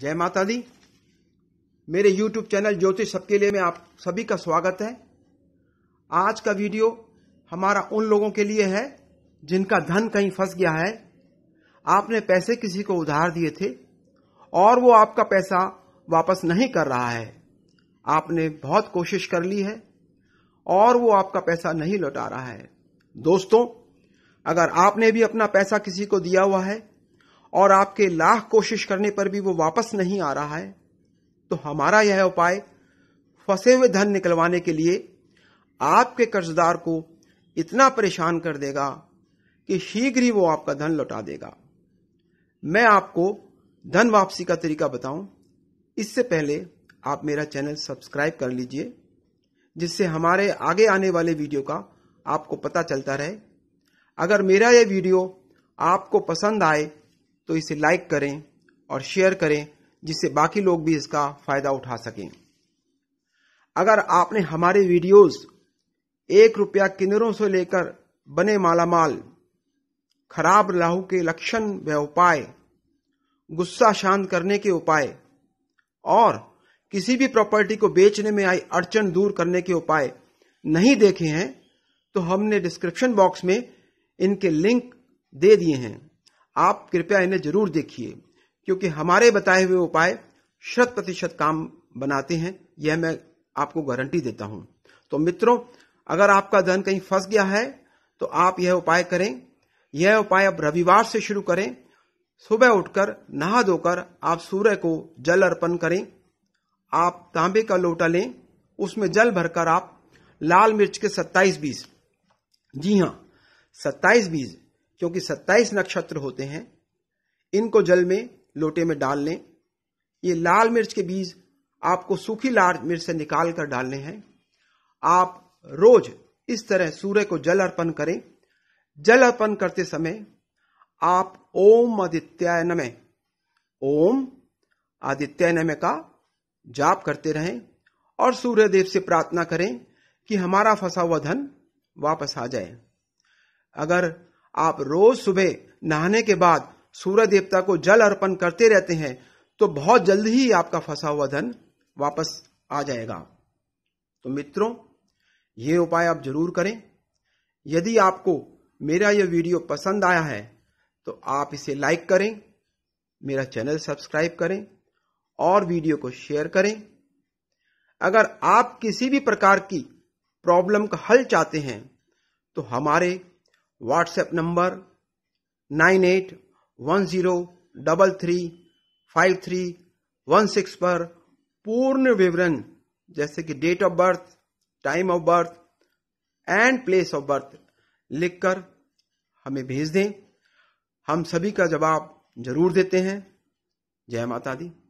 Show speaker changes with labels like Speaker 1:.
Speaker 1: जय माता दी मेरे YouTube चैनल ज्योतिष सबके लिए में आप सभी का स्वागत है आज का वीडियो हमारा उन लोगों के लिए है जिनका धन कहीं फंस गया है आपने पैसे किसी को उधार दिए थे और वो आपका पैसा वापस नहीं कर रहा है आपने बहुत कोशिश कर ली है और वो आपका पैसा नहीं लौटा रहा है दोस्तों अगर आपने भी अपना पैसा किसी को दिया हुआ है और आपके लाख कोशिश करने पर भी वो वापस नहीं आ रहा है तो हमारा यह उपाय फंसे हुए धन निकलवाने के लिए आपके कर्जदार को इतना परेशान कर देगा कि शीघ्र ही वो आपका धन लौटा देगा मैं आपको धन वापसी का तरीका बताऊं इससे पहले आप मेरा चैनल सब्सक्राइब कर लीजिए जिससे हमारे आगे आने वाले वीडियो का आपको पता चलता रहे अगर मेरा यह वीडियो आपको पसंद आए तो इसे लाइक करें और शेयर करें जिससे बाकी लोग भी इसका फायदा उठा सकें अगर आपने हमारे वीडियोस एक रुपया किन्नरों से लेकर बने मालामाल खराब राहु के लक्षण व उपाय गुस्सा शांत करने के उपाय और किसी भी प्रॉपर्टी को बेचने में आई अड़चन दूर करने के उपाय नहीं देखे हैं तो हमने डिस्क्रिप्शन बॉक्स में इनके लिंक दे दिए हैं आप कृपया इन्हें जरूर देखिए क्योंकि हमारे बताए हुए उपाय शत प्रतिशत काम बनाते हैं यह मैं आपको गारंटी देता हूं तो मित्रों अगर आपका धन कहीं फंस गया है तो आप यह उपाय करें यह उपाय अब रविवार से शुरू करें सुबह उठकर नहा धोकर आप सूर्य को जल अर्पण करें आप तांबे का लोटा लें उसमें जल भरकर आप लाल मिर्च के 27 बीज जी हाँ 27 बीज क्योंकि सत्ताईस नक्षत्र होते हैं इनको जल में लोटे में डाल लें ये लाल मिर्च के बीज आपको सूखी लाल मिर्च से निकाल कर डालने हैं आप रोज इस तरह सूर्य को जल अर्पण करें जल अर्पण करते समय आप ओम आदित्याय नमय ओम आदित्य नमय का जाप करते रहें और सूर्य देव से प्रार्थना करें कि हमारा फंसा हुआ धन वापस आ जाए अगर आप रोज सुबह नहाने के बाद सूर्य देवता को जल अर्पण करते रहते हैं तो बहुत जल्द ही आपका फंसा हुआ धन वापस आ जाएगा तो मित्रों ये उपाय आप जरूर करें यदि आपको मेरा यह वीडियो पसंद आया है तो आप इसे लाइक करें मेरा चैनल सब्सक्राइब करें और वीडियो को शेयर करें अगर आप किसी भी प्रकार की प्रॉब्लम का हल चाहते हैं तो हमारे WhatsApp number nine eight one zero double three five three one six पर पूर्ण विवरण जैसे कि date of birth time of birth and place of birth लिखकर हमें भेज दें हम सभी का जवाब जरूर देते हैं जय माता दी